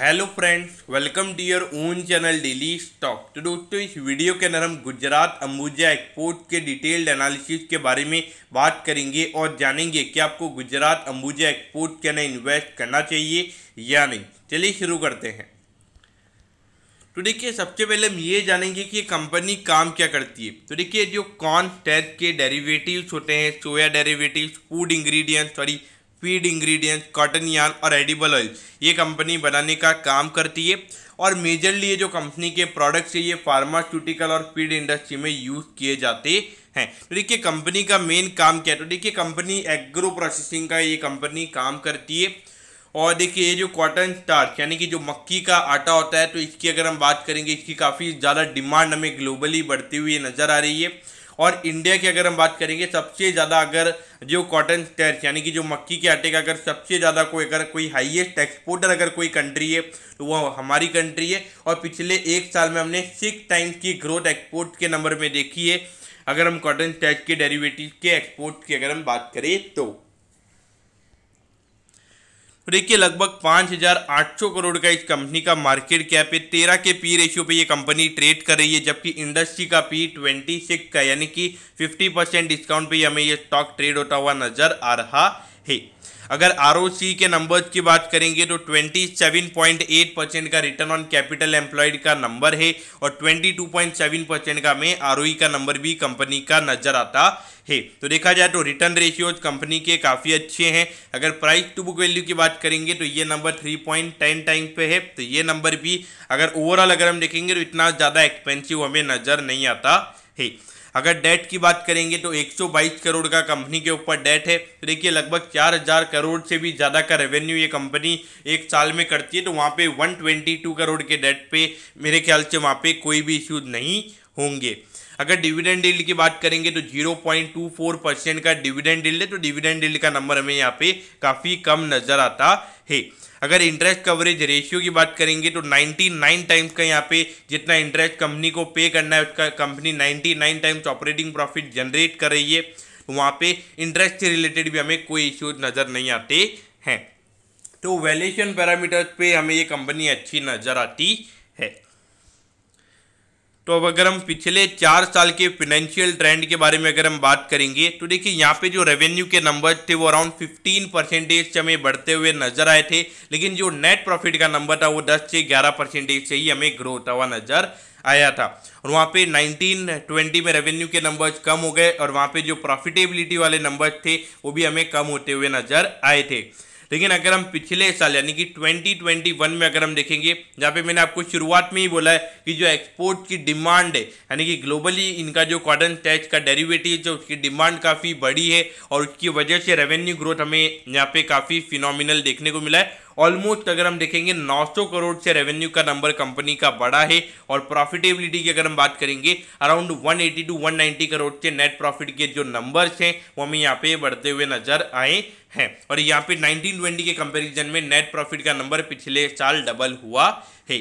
hello friends welcome to your own channel daily stock तो दोस्तों इस वीडियो के अंदर हम गुजरात अंबुजा एक्सपोर्ट के डिटेल्ड एनालिसिस के बारे में बात करेंगे और जानेंगे कि आपको गुजरात अंबुजा एक्सपोर्ट के अंदर इन्वेस्ट करना चाहिए या नहीं चलिए शुरू करते हैं तो देखिए सबसे पहले हम ये जानेंगे कि ये कंपनी काम क्या करती है तो देखिए जो कॉन टेस्ट के डेरिवेटिव्स होते हैं soya derivative food ingredient sorry feed ingredient cotton yarn और एडिबल ऑयल ये कंपनी बनाने का काम करती है और मेजरली ये जो कंपनी के प्रोडक्ट्स है ये फार्मास्यूटिकल और फीड इंडस्ट्री में यूज़ किए जाते हैं तो देखिए कंपनी का मेन काम क्या है तो देखिए कंपनी एग्रो प्रोसेसिंग का ये कंपनी काम करती है और देखिए ये जो कॉटन स्टार्च यानी कि जो मक्की का आटा होता है तो इसकी अगर हम बात करेंगे इसकी काफ़ी ज़्यादा डिमांड हमें ग्लोबली बढ़ती हुई नज़र आ रही है और इंडिया की अगर हम बात करेंगे सबसे ज़्यादा अगर जो कॉटन स्टैच यानी कि जो मक्की के आटे का अगर सबसे ज़्यादा कोई अगर कोई हाईएस्ट एक्सपोर्टर अगर कोई कंट्री है तो वह हमारी कंट्री है और पिछले एक साल में हमने सिक्स टाइम्स की ग्रोथ एक्सपोर्ट के नंबर में देखी है अगर हम कॉटन स्टैच के डेरीवेटिव के एक्सपोर्ट की अगर हम बात करें तो और तो देखिए लगभग 5,800 करोड़ का इस कंपनी का मार्केट कैप है तेरह के पी रेशियो पे ये कंपनी ट्रेड कर रही है जबकि इंडस्ट्री का पी ट्वेंटी सिक्स का यानी कि 50 परसेंट डिस्काउंट पे हमें ये स्टॉक ट्रेड होता हुआ नजर आ रहा है अगर आर के नंबर की बात करेंगे तो 27.8 परसेंट का रिटर्न ऑन कैपिटल एम्प्लॉयड का नंबर है और 22.7 परसेंट का में आर e का नंबर भी कंपनी का नजर आता है तो देखा जाए तो रिटर्न रेशियोज कंपनी के काफ़ी अच्छे हैं अगर प्राइस टू बुक वैल्यू की बात करेंगे तो ये नंबर 3.10 टाइम पे है तो ये नंबर भी अगर ओवरऑल अगर हम देखेंगे तो इतना ज़्यादा एक्सपेंसिव हमें नज़र नहीं आता है अगर डेट की बात करेंगे तो 122 करोड़ का कंपनी के ऊपर डेट है तो देखिए लगभग 4000 करोड़ से भी ज़्यादा का रेवेन्यू ये कंपनी एक साल में करती है तो वहाँ पे 122 करोड़ के डेट पे मेरे ख्याल से वहाँ पे कोई भी इश्यूज नहीं होंगे अगर डिविडेंड डील की बात करेंगे तो 0.24 परसेंट का डिविडेंड डील है तो डिविडेंड डील का नंबर हमें यहाँ पे काफ़ी कम नज़र आता है अगर इंटरेस्ट कवरेज रेशियो की बात करेंगे तो 99 टाइम्स का यहाँ पे जितना इंटरेस्ट कंपनी को पे करना है उसका company 99 times operating profit generate कर रही है तो वहाँ पे इंटरेस्ट से रिलेटेड भी हमें कोई इश्यूज नज़र नहीं आते हैं तो वैल्यूशन पैरामीटर्स पे हमें ये कंपनी अच्छी नज़र आती है तो अब अगर हम पिछले चार साल के फिनेंशियल ट्रेंड के बारे में अगर हम बात करेंगे तो देखिए यहाँ पे जो रेवेन्यू के नंबर थे वो अराउंड 15 परसेंटेज से हमें बढ़ते हुए नजर आए थे लेकिन जो नेट प्रॉफिट का नंबर था वो 10 से 11 परसेंटेज से ही हमें ग्रो होता हुआ नजर आया था और वहाँ पे 1920 में रेवेन्यू के नंबर्स कम हो गए और वहाँ पे जो प्रॉफिटेबिलिटी वाले नंबर्स थे वो भी हमें कम होते हुए नजर आए थे लेकिन अगर हम पिछले साल यानी कि 2021 में अगर हम देखेंगे जहाँ पे मैंने आपको शुरुआत में ही बोला है कि जो एक्सपोर्ट की डिमांड है यानी कि ग्लोबली इनका जो कॉटन टैच का डेरिवेटिव जो उसकी डिमांड काफ़ी बड़ी है और उसकी वजह से रेवेन्यू ग्रोथ हमें यहाँ पे काफ़ी फिनोमिनल देखने को मिला है ऑलमोस्ट अगर हम देखेंगे 900 करोड़ से रेवेन्यू का नंबर कंपनी का बड़ा है और प्रॉफिटेबिलिटी की अगर हम बात करेंगे अराउंड 180 टू 190 करोड़ से नेट प्रॉफिट के जो नंबर्स हैं वो हमें यहाँ पे बढ़ते हुए नजर आए हैं और यहाँ पे 1920 के कंपैरिजन में नेट प्रॉफिट का नंबर पिछले साल डबल हुआ है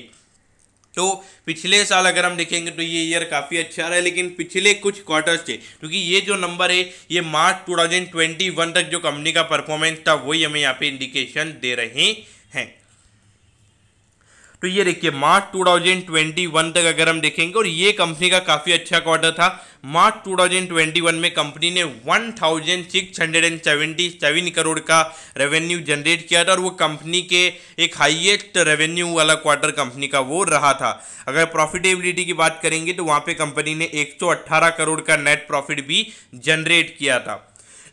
तो पिछले साल अगर हम देखेंगे तो ये ईयर काफ़ी अच्छा रहा है लेकिन पिछले कुछ क्वार्टर्स थे क्योंकि ये जो नंबर है ये मार्च 2021 तक जो कंपनी का परफॉर्मेंस था वही हमें यहाँ पे इंडिकेशन दे रहे हैं तो ये देखिए मार्च 2021 तक अगर हम देखेंगे और ये कंपनी का काफ़ी अच्छा क्वार्टर था मार्च 2021 में कंपनी ने 1677 करोड़ का रेवेन्यू जनरेट किया था और वो कंपनी के एक हाईएस्ट रेवेन्यू वाला क्वार्टर कंपनी का वो रहा था अगर प्रॉफिटेबिलिटी की बात करेंगे तो वहाँ पे कंपनी ने 118 करोड़ का नेट प्रॉफिट भी जनरेट किया था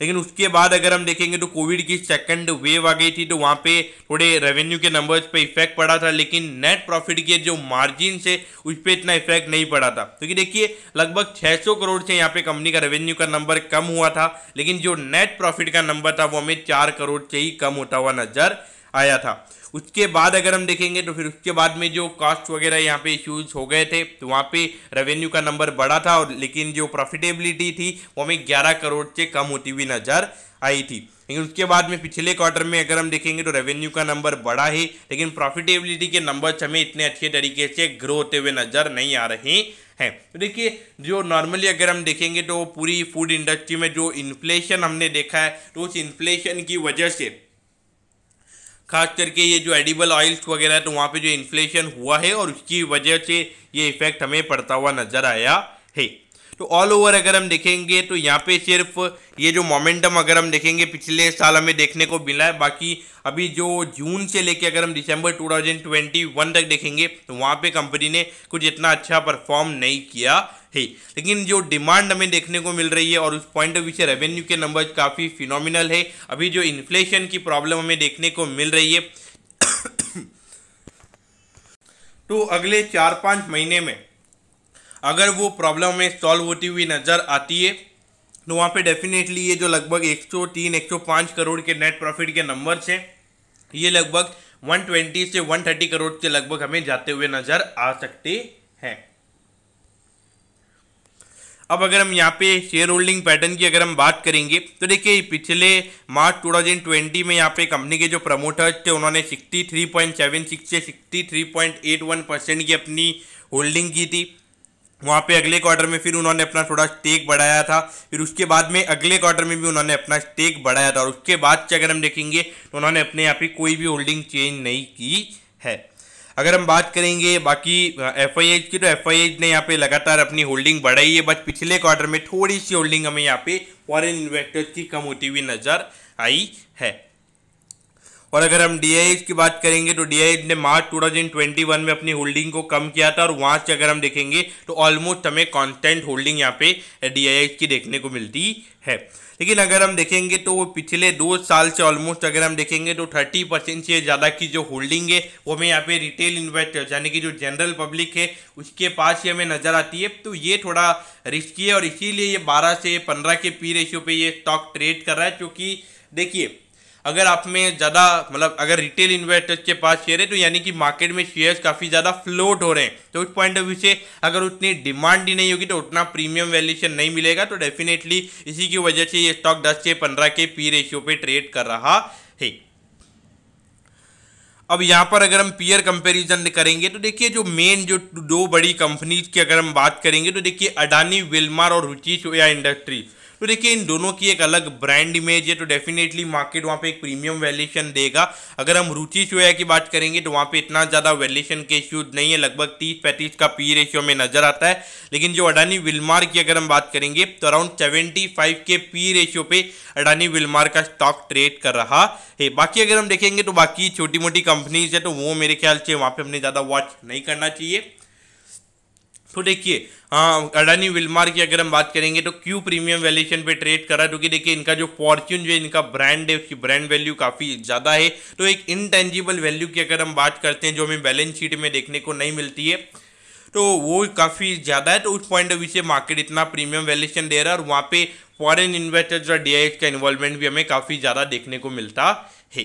लेकिन उसके बाद अगर हम देखेंगे तो कोविड की सेकंड वेव आ गई थी तो वहाँ पे थोड़े रेवेन्यू के नंबर्स पे इफेक्ट पड़ा था लेकिन नेट प्रॉफिट के जो मार्जिन है उस पर इतना इफेक्ट नहीं पड़ा था क्योंकि तो देखिए लगभग 600 करोड़ से यहाँ पे कंपनी का रेवेन्यू का नंबर कम हुआ था लेकिन जो नेट प्रॉफिट का नंबर था वो हमें चार करोड़ से ही कम होता हुआ नजर आया था उसके बाद अगर हम देखेंगे तो फिर उसके बाद में जो कॉस्ट वगैरह यहाँ पे इश्यूज हो गए थे तो वहाँ पे रेवेन्यू का नंबर बढ़ा था और लेकिन जो प्रॉफिटेबिलिटी थी वो हमें ग्यारह करोड़ से कम होती हुई नज़र आई थी लेकिन उसके बाद में पिछले क्वार्टर में अगर हम देखेंगे तो रेवेन्यू का नंबर बढ़ा है लेकिन प्रॉफिटेबिलिटी के नंबर्स हमें इतने अच्छे तरीके से ग्रो होते हुए नज़र नहीं आ रहे हैं तो देखिए जो नॉर्मली अगर हम देखेंगे तो पूरी फूड इंडस्ट्री में जो इन्फ्लेशन हमने देखा है तो उस इन्फ्लेशन की वजह से खास करके ये जो एडिबल ऑयल्स वगैरह तो वहाँ पे जो इन्फ्लेशन हुआ है और उसकी वजह से ये इफेक्ट हमें पड़ता हुआ नज़र आया है तो ऑल ओवर अगर हम देखेंगे तो यहाँ पे सिर्फ ये जो मोमेंटम अगर हम देखेंगे पिछले साल हमें देखने को मिला है बाकी अभी जो जून से लेके अगर हम दिसंबर 2021 तक देखेंगे तो वहाँ पे कंपनी ने कुछ इतना अच्छा परफॉर्म नहीं किया है लेकिन जो डिमांड हमें देखने को मिल रही है और उस पॉइंट ऑफ व्यू से रेवेन्यू के नंबर्स काफ़ी फिनोमिनल है अभी जो इन्फ्लेशन की प्रॉब्लम हमें देखने को मिल रही है तो अगले चार पाँच महीने में अगर वो प्रॉब्लम हमें सॉल्व होती हुई नज़र आती है तो वहाँ पे डेफिनेटली ये जो लगभग 103 105 करोड़ के नेट प्रॉफिट के नंबर्स हैं ये लगभग 120 से 130 करोड़ के लगभग हमें जाते हुए नज़र आ सकते हैं अब अगर हम यहाँ पे शेयर होल्डिंग पैटर्न की अगर हम बात करेंगे तो देखिए पिछले मार्च 2020 में यहाँ पे कंपनी के जो प्रमोटर्स थे उन्होंने 63.76 से 63.81 परसेंट की अपनी होल्डिंग की थी वहाँ पे अगले क्वार्टर में फिर उन्होंने अपना थोड़ा स्टेक बढ़ाया था फिर उसके बाद में अगले क्वार्टर में भी उन्होंने अपना स्टेक बढ़ाया था और उसके बाद से अगर हम देखेंगे तो उन्होंने अपने यहाँ पे कोई भी होल्डिंग चेंज नहीं की है अगर हम बात करेंगे बाकी एफ की तो एफ ने यहाँ पे लगातार अपनी होल्डिंग बढ़ाई है बट पिछले क्वार्टर में थोड़ी सी होल्डिंग हमें यहाँ पे फॉरन इन्वेस्टर्स की कम होती हुई नज़र आई है और अगर हम डी की बात करेंगे तो डी ने मार्च 2021 में अपनी होल्डिंग को कम किया था और वहाँ से अगर हम देखेंगे तो ऑलमोस्ट हमें कॉन्स्टेंट होल्डिंग यहाँ पे डी की देखने को मिलती है लेकिन अगर हम देखेंगे तो वो पिछले दो साल से ऑलमोस्ट अगर हम देखेंगे तो थर्टी परसेंट से ज़्यादा की जो होल्डिंग है वो हमें यहाँ पे रिटेल इन्वेस्टर्स यानी कि जो जनरल पब्लिक है उसके पास ही हमें नज़र आती है तो ये थोड़ा रिस्की है और इसीलिए ये बारह से पंद्रह के पी रेशियो पे ये स्टॉक ट्रेड कर रहा है क्योंकि देखिए अगर आप में ज़्यादा मतलब अगर रिटेल इन्वेस्टर्स के पास शेयर है तो यानी कि मार्केट में शेयर्स काफ़ी ज़्यादा फ्लोट हो रहे हैं तो उस पॉइंट ऑफ व्यू से अगर उतनी डिमांड ही नहीं होगी तो उतना प्रीमियम वैल्यूशन नहीं मिलेगा तो डेफिनेटली इसी की वजह से ये स्टॉक दस से पंद्रह के पी रेशियो पर ट्रेड कर रहा है अब यहाँ पर अगर हम पीयर कंपैरिजन करेंगे तो देखिए जो मेन जो दो बड़ी कंपनीज की अगर हम बात करेंगे तो देखिए अडानी विलमार और रुचि सोया इंडस्ट्रीज तो देखिए इन दोनों की एक अलग ब्रांड इमेज है तो डेफिनेटली मार्केट वहाँ पे एक प्रीमियम वैल्यूशन देगा अगर हम रुचि सोया की बात करेंगे तो वहाँ पे इतना ज़्यादा वैल्यूशन के इश्यूज नहीं है लगभग तीस पैंतीस का पी रेशियो में नजर आता है लेकिन जो अडानी विलमार की अगर हम बात करेंगे तो अराउंड सेवेंटी के पी रेशियो पर अडानी विलमार का स्टॉक ट्रेड कर रहा है बाकी अगर हम देखेंगे तो बाकी छोटी मोटी कंपनीज है तो वो मेरे ख्याल से वहाँ पर हमने ज़्यादा वॉच नहीं करना चाहिए तो देखिए हाँ, अडानी विलमार की अगर हम बात करेंगे तो क्यू प्रीमियम वैल्यूशन पे ट्रेड करा क्योंकि देखिए इनका जो फॉर्च्यून जो इनका ब्रांड है उसकी ब्रांड वैल्यू काफ़ी ज़्यादा है तो एक इनटेंजिबल वैल्यू की अगर हम बात करते हैं जो हमें बैलेंस शीट में देखने को नहीं मिलती है तो वो काफ़ी ज़्यादा है तो उस पॉइंट ऑफ व्यू से मार्केट इतना प्रीमियम वैल्यूशन दे रहा है और वहाँ पे फॉरन इन्वेस्टर्स और डी का इन्वॉल्वमेंट भी हमें काफ़ी ज़्यादा देखने को मिलता है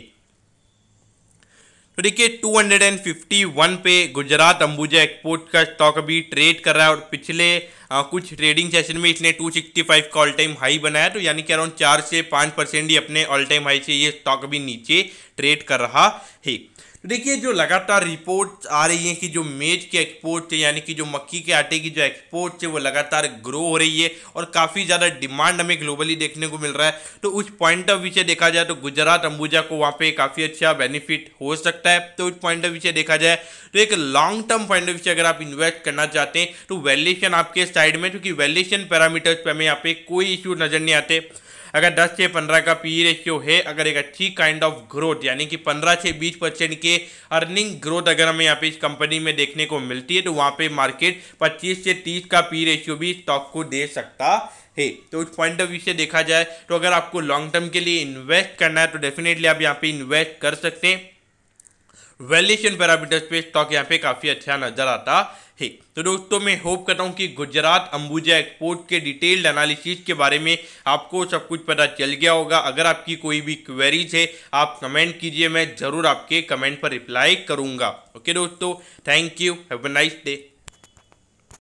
तो देखिए 251 पे गुजरात अंबुजा एक्सपोर्ट का स्टॉक अभी ट्रेड कर रहा है और पिछले आ, कुछ ट्रेडिंग सेशन में इसने 265 का ऑल टाइम हाई बनाया तो यानी कि अराउंड चार से पाँच परसेंट ही अपने ऑल टाइम हाई से ये स्टॉक अभी नीचे ट्रेड कर रहा है तो देखिए जो लगातार रिपोर्ट आ रही है कि जो मेज के एक्सपोर्ट है यानी कि जो मक्की के आटे की जो एक्सपोर्ट है वो लगातार ग्रो हो रही है और काफ़ी ज़्यादा डिमांड हमें ग्लोबली देखने को मिल रहा है तो उस पॉइंट ऑफ व्यू से देखा जाए तो गुजरात अंबुजा को वहाँ पे काफ़ी अच्छा बेनिफिट हो सकता है तो उस पॉइंट ऑफ व्यू से देखा जाए तो एक long term point of view से अगर आप इन्वेस्ट करना चाहते हैं तो वैल्यूशन आपके साइड में क्योंकि वैल्यूशन पैरामीटर्स पर हमें यहाँ पे कोई इश्यू नज़र नहीं आते अगर 10 से 15 का पी रेशियो है अगर एक अच्छी काइंड ऑफ ग्रोथ यानी कि 15 से 20 परसेंट के अर्निंग ग्रोथ अगर हमें यहाँ पे इस कंपनी में देखने को मिलती है तो वहाँ पे मार्केट 25 से 30 का पी रेशियो भी स्टॉक को दे सकता है तो उस पॉइंट ऑफ व्यू से देखा जाए तो अगर आपको लॉन्ग टर्म के लिए इन्वेस्ट करना है तो डेफिनेटली आप यहाँ पर इन्वेस्ट कर सकते हैं वैल्यूशन पैरामीटर्स पे स्टॉक यहाँ पे काफ़ी अच्छा नजर आता है तो दोस्तों मैं होप करता हूँ कि गुजरात अंबुजा एक्सपोर्ट के डिटेल्ड एनालिसिस के बारे में आपको सब कुछ पता चल गया होगा अगर आपकी कोई भी क्वेरीज है आप कमेंट कीजिए मैं ज़रूर आपके कमेंट पर रिप्लाई करूँगा ओके दोस्तों thank you have a nice day